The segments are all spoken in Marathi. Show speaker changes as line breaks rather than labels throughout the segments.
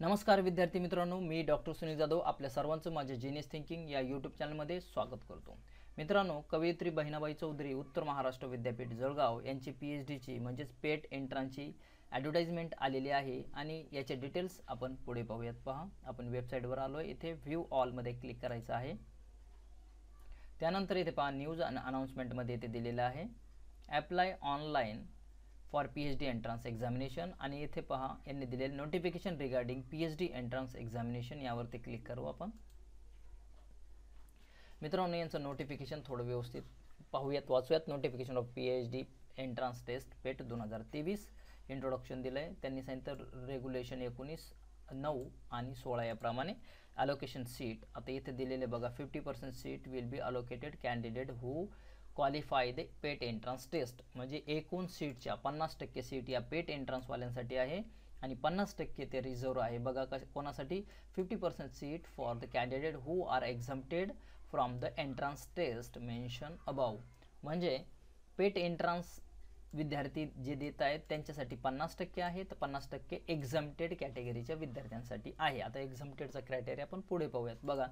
नमस्कार विद्यार्थी मित्रांनो मी डॉक्टर सुनील जाधव आपल्या सर्वांचं माझ्या जिनियस थिंकिंग या यूट्यूब चॅनलमध्ये स्वागत करतो मित्रांनो कवयित्री बहिणाबाई चौधरी उत्तर महाराष्ट्र विद्यापीठ जळगाव यांची पी एच डीची म्हणजेच पेट एंट्रांची ॲडव्हर्टाईजमेंट आलेली आहे आणि याचे डिटेल्स आपण पुढे पाहूयात पहा आपण वेबसाईटवर आलो आहे इथे व्ह्यू ऑलमध्ये क्लिक करायचं आहे त्यानंतर इथे पहा न्यूज अन अनाऊन्समेंटमध्ये इथे दिलेलं आहे apply online for P H D entrance examination आणि येथे पहा यांनी दिलेले notification regarding P H D entrance examination यावरती क्लिक करू आपण मित्रांनो यांचं नोटिफिकेशन थोडं व्यवस्थित पाहूयात वाचूयात notification of P H D entrance test PET दोन हजार तेवीस इंट्रोडक्शन दिलं आहे त्यांनी सांगितलं रेग्युलेशन एकोणीस नऊ आणि सोळा याप्रमाणे अलोकेशन सीट आता इथे दिलेले बघा fifty percent seat will be allocated candidate who qualify the PET entrance test म्हणजे एकूण सीटच्या पन्नास टक्के सीट या पेट एंट्रन्सवाल्यांसाठी आहे आणि पन्नास टक्के ते रिझर्व आहे बघा कश कोणासाठी fifty percent seat for the candidate who are exempted from the entrance test mention above म्हणजे पेट एंट्रन्स विद्यार्थी जे देत आहेत त्यांच्यासाठी पन्नास टक्के आहे तर पन्नास टक्के एक्झम्प्टेड कॅटेगरीच्या विद्यार्थ्यांसाठी आहे आता एक्झम्प्टेडचा क्रायटेरिया आपण पुढे पाहूयात बघा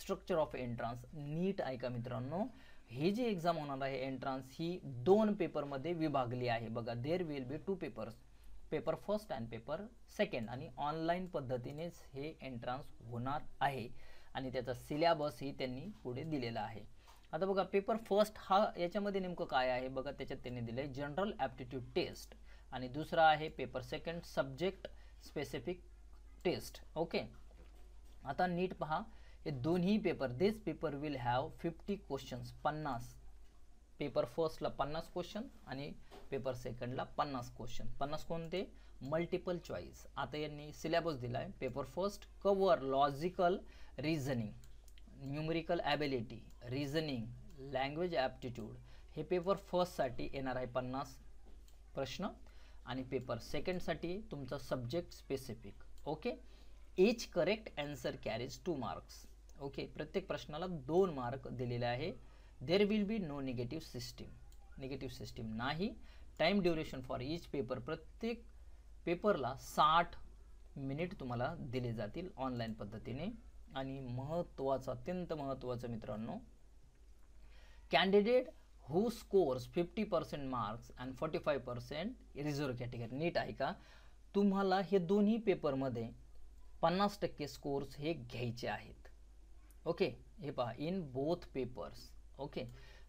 स्ट्रक्चर ऑफ एंट्रन्स नीट ऐका मित्रांनो ही जी एक्झाम होणार आहे एंट्रान्स ही दोन पेपरमध्ये विभागली आहे बघा there will be two papers paper first and paper second आणि ऑनलाईन पद्धतीनेच हे एंट्रान्स होणार आहे आणि त्याचा ही त्यांनी पुढे दिलेला आहे आता बघा पेपर फर्स्ट हा याच्यामध्ये नेमकं काय आहे बघा त्याच्यात त्यांनी दिलं आहे जनरल ॲप्टिट्यूड टेस्ट आणि दुसरा आहे paper second subject specific test okay आता नीट पहा हे दोन्ही paper this paper will have fifty questions पन्नास पेपर फर्स्टला पन्नास क्वेश्चन आणि पेपर सेकंडला पन्नास क्वेश्चन पन्नास कोणते मल्टिपल चॉईस आता यांनी सिलेबस दिला आहे paper first cover logical reasoning numerical ability reasoning language aptitude हे पेपर फर्स्टसाठी येणार आहे पन्नास प्रश्न आणि पेपर सेकंडसाठी तुमचा subject specific okay each correct answer carries two marks okay प्रत्येक प्रश्नाला दोन मार्क दिलेले आहे there will be no negative system negative system नाही time duration for each paper प्रत्येक पेपरला साठ मिनिट तुम्हाला दिले जातील ऑनलाईन पद्धतीने आणि महत्त्वाचं अत्यंत महत्त्वाचं मित्रांनो candidate who scores fifty percent marks and forty five percent reserve category नीट आहे का तुम्हाला हे दोन्ही पेपरमध्ये पन्नास टक्के स्कोर्स हे घ्यायचे आहेत ओके हे पहा इन बोथ पेपर्स ओके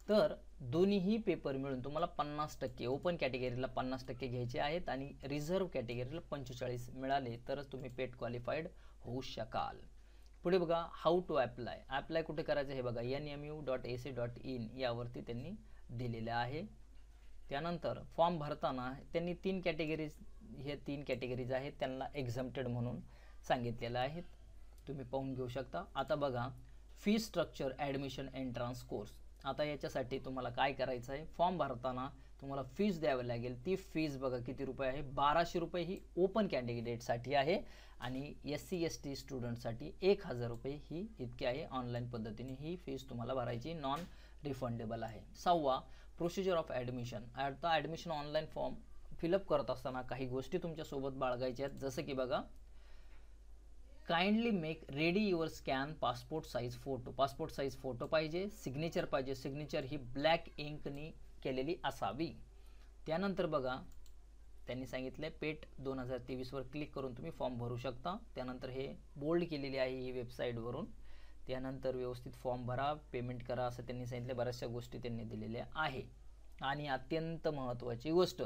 तर दोन्हीही पेपर मिळून तुम्हाला पन्नास टक्के ओपन कॅटेगरीला पन्नास टक्के घ्यायचे आहेत आणि रिझर्व कॅटेगरीला पंचेचाळीस मिळाले तरच तुम्ही पेट क्वालिफाईड होऊ शकाल पुढे बघा हाऊ टू ॲप्लाय ॲप्लाय कुठे करायचं हे बघा N M U dot A C dot in यावरती त्यांनी दिलेलं आहे त्यानंतर फॉर्म भरताना त्यांनी तीन कॅटेगरीज हे तीन कॅटेगरीज आहेत त्यांना एक्झम्प्टेड म्हणून सांगितलेलं आहे तुम्ही पाहून घेऊ शकता आता बघा fee structure admission entrance course आता याच्यासाठी तुम्हाला काय करायचं आहे फॉर्म भरताना तुम्हाला फीज द्यावी लागेल ती फीज बघा किती रुपये आहे बाराशे रुपये ही ओपन कॅन्डिडेटसाठी आहे आणि एस सी एस टी स्टुडंटसाठी एक हजार रुपये ही इतकी आहे ऑनलाईन पद्धतीने ही फीज तुम्हाला भरायची नॉन रिफंडेबल आहे सहावा प्रोसिजर ऑफ ॲडमिशन आता ॲडमिशन ऑनलाईन फॉर्म फिलअप करत असताना काही गोष्टी तुमच्यासोबत बाळगायच्या आहेत जसं की बघा kindly make ready your scan passport size photo passport size photo पाहिजे सिग्नेचर पाहिजे सिग्नेचर ही ब्लॅक इंकनी केलेली असावी त्यानंतर बघा त्यांनी सांगितलं आहे पेट दोन हजार तेवीसवर क्लिक करून तुम्ही फॉर्म भरू शकता त्यानंतर हे बोल्ड केलेली आहे ही वेबसाईटवरून त्यानंतर व्यवस्थित फॉर्म भरा पेमेंट करा असं त्यांनी सांगितलं बऱ्याचशा गोष्टी त्यांनी दिलेल्या आहे आणि अत्यंत महत्त्वाची गोष्ट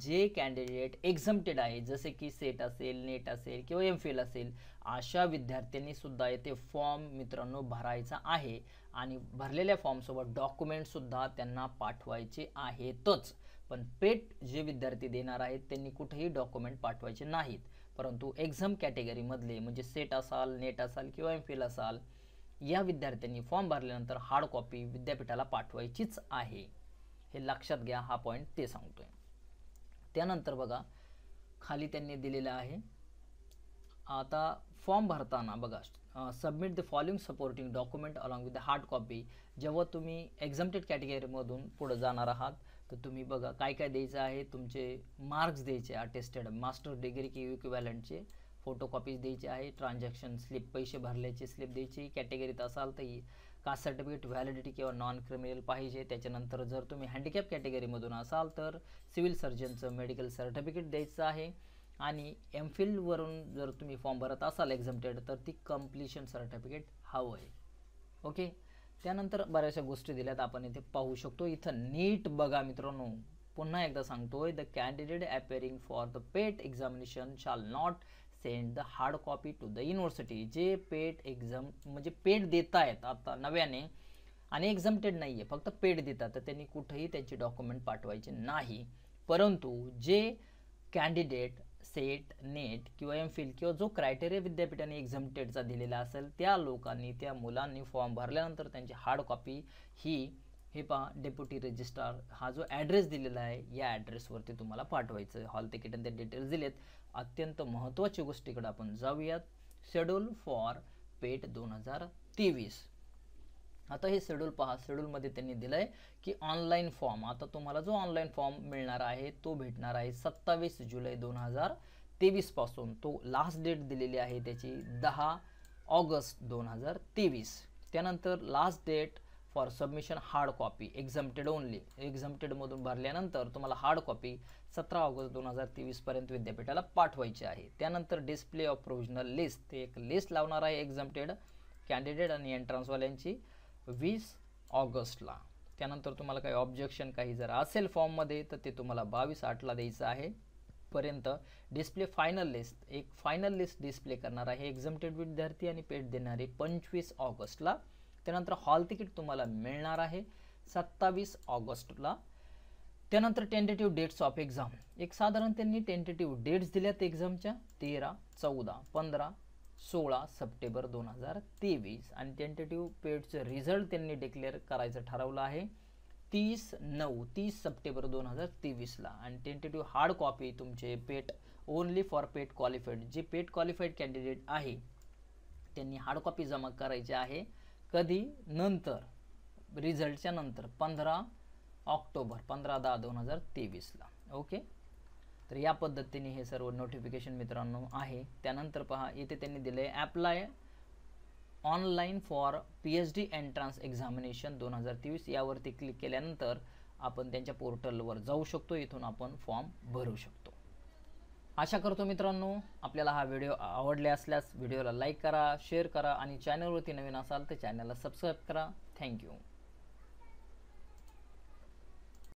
जे कॅन्डिडेट एक्झम्प्टेड आहे जसे की सेट असेल नेट असेल किंवा एम फिल असेल अशा विद्यार्थ्यांनी सुद्धा येथे फॉर्म मित्रांनो भरायचा आहे आणि भरलेल्या फॉर्मसोबत डॉक्युमेंटसुद्धा त्यांना पाठवायचे आहेतच पण पेट जे विद्यार्थी देणार आहेत त्यांनी कुठेही डॉक्युमेंट पाठवायचे नाहीत परंतु एक्झाम कॅटेगरीमधले म्हणजे सेट असाल नेट असाल किंवा एम फिल असाल या विद्यार्थ्यांनी फॉर्म भरल्यानंतर हार्ड कॉपी विद्यापीठाला पाठवायचीच आहे हे लक्षात घ्या हा पॉईंट ते सांगतोय त्यानंतर बघा खाली त्यांनी दिलेलं आहे आता फॉर्म भरताना बघा submit the following supporting document along with the hard copy जेव्हा तुम्ही एक्झाम्टेड कॅटेगरीमधून पुढं जाणार आहात तर तुम्ही बघा काय काय द्यायचं आहे तुमचे मार्क्स द्यायचे अटेस्टेड मास्टर डिग्री कि फोटो फोटोकॉपीज द्यायचे आहे ट्रान्झॅक्शन स्लिप पैसे भरल्याची स्लिप द्यायची कॅटेगरीत असाल तर कास्ट सर्टिफिकेट व्हॅलिडिटी किंवा नॉन क्रिमिनल पाहिजे त्याच्यानंतर जर तुम्ही हँडिकॅप कॅटेगरीमधून असाल तर सिव्हिल सर्जनचं मेडिकल सर्टिफिकेट द्यायचं आहे आणि एम फिलवरून जर तुम्ही फॉर्म भरत असाल एक्झामटेड तर ती कम्प्लिशन सर्टिफिकेट हवं आहे ओके त्यानंतर बऱ्याचशा गोष्टी दिल्यात आपण इथे पाहू शकतो इथं नीट बघा मित्रांनो पुन्हा एकदा सांगतोय the candidate appearing for the PET examination shall not send the hard copy to the university जे पेट एक्झाम म्हणजे पेट देत आहेत आता नव्याने आणि एक्झामटेड नाही आहे फक्त पेट देतात तर त्यांनी कुठंही त्यांचे डॉक्युमेंट पाठवायचे नाही परंतु जे कॅन्डिडेट सेट नेट किंवा एम फिल किंवा जो क्रायटेरिया विद्यापीठाने एक्झामटेडचा दिलेला असेल त्या लोकांनी त्या मुलांनी फॉर्म भरल्यानंतर त्यांची हार्ड कॉपी ही हे पहा डेप्युटी रजिस्ट्रार हा जो ॲड्रेस दिलेला आहे या ॲड्रेसवरती तुम्हाला पाठवायचं हॉल तिकीट आणि ते डिटेल्स दिलेत अत्यंत महत्त्वाची गोष्टीकडे आपण जाऊयात शेड्यूल फॉर पेट दोन हजार तेवीस आता हे शेड्यूल पहा शेड्यूलमध्ये त्यांनी दिलं आहे की ऑनलाईन फॉर्म आता तुम्हाला जो ऑनलाईन फॉर्म मिळणार आहे तो भेटणार आहे सत्तावीस जुलै दोन हजार तेवीसपासून तो लास्ट डेट दिलेली आहे त्याची दहा ऑगस्ट दोन हजार तेवीस त्यानंतर last date for submission hard copy exempted only मधून भरल्यानंतर तुम्हाला हार्ड कॉपी सतरा ऑगस्ट दोन हजार तेवीसपर्यंत विद्यापीठाला पाठवायची आहे त्यानंतर डिस्प्ले ऑफ प्रोव्हिजनल लिस्ट ते एक लिस्ट लावणार आहे एक्झम्प्टेड कॅन्डिडेट आणि एंट्रन्सवाल्यांची वीस ऑगस्टला त्यानंतर तुम्हाला काही ऑब्जेक्शन काही जर असेल फॉर्ममध्ये तर ते तुम्हाला बावीस आठला द्यायचं आहे पर्यंत डिस्प्ले फायनल लिस्ट एक फायनल लिस्ट डिस्प्ले करणार आहे एक्झम्प्टेड विद्यार्थी आणि पेट देणारे पंचवीस ऑगस्टला त्यानंतर हॉल तिकीट तुम्हाला मिळणार आहे सत्तावीस ऑगस्टला त्यानंतर टेंटेटिव्ह डेट्स ऑफ एक्झाम एक साधारण त्यांनी टेंटेटिव्ह डेट्स दिल्यात एक्झामच्या तेरा चौदा पंधरा सोळा सप्टेंबर दोन हजार तेवीस आणि टेंटेटिव्ह पेडचं रिझल्ट त्यांनी डिक्लेअर करायचं ठरवलं आहे तीस नऊ तीस सप्टेंबर दोन हजार तेवीसला आणि टेंटेटिव्ह हार्ड कॉपी तुमचे PET only for PET qualified जे पेट क्वालिफाईड कॅन्डिडेट आहे त्यांनी हार्ड कॉपी जमा करायची आहे कधी नंतर रिझल्टच्या नंतर पंधरा ऑक्टोबर पंधरा दहा दोन हजार तेवीसला ओके तर या पद्धतीने हे सर्व नोटिफिकेशन मित्रांनो आहे त्यानंतर पहा येथे त्यांनी दिले apply online for P H D entrance examination दोन हजार तेवीस यावरती क्लिक केल्यानंतर आपण त्यांच्या पोर्टलवर जाऊ शकतो इथून आपण फॉर्म भरू शकतो आशा करतो मित्रांनो आपल्याला हा व्हिडिओ आवडले असल्यास व्हिडिओला लाईक करा शेअर करा आणि चॅनलवरती नवीन असाल तर चॅनलला सबस्क्राईब करा थँक्यू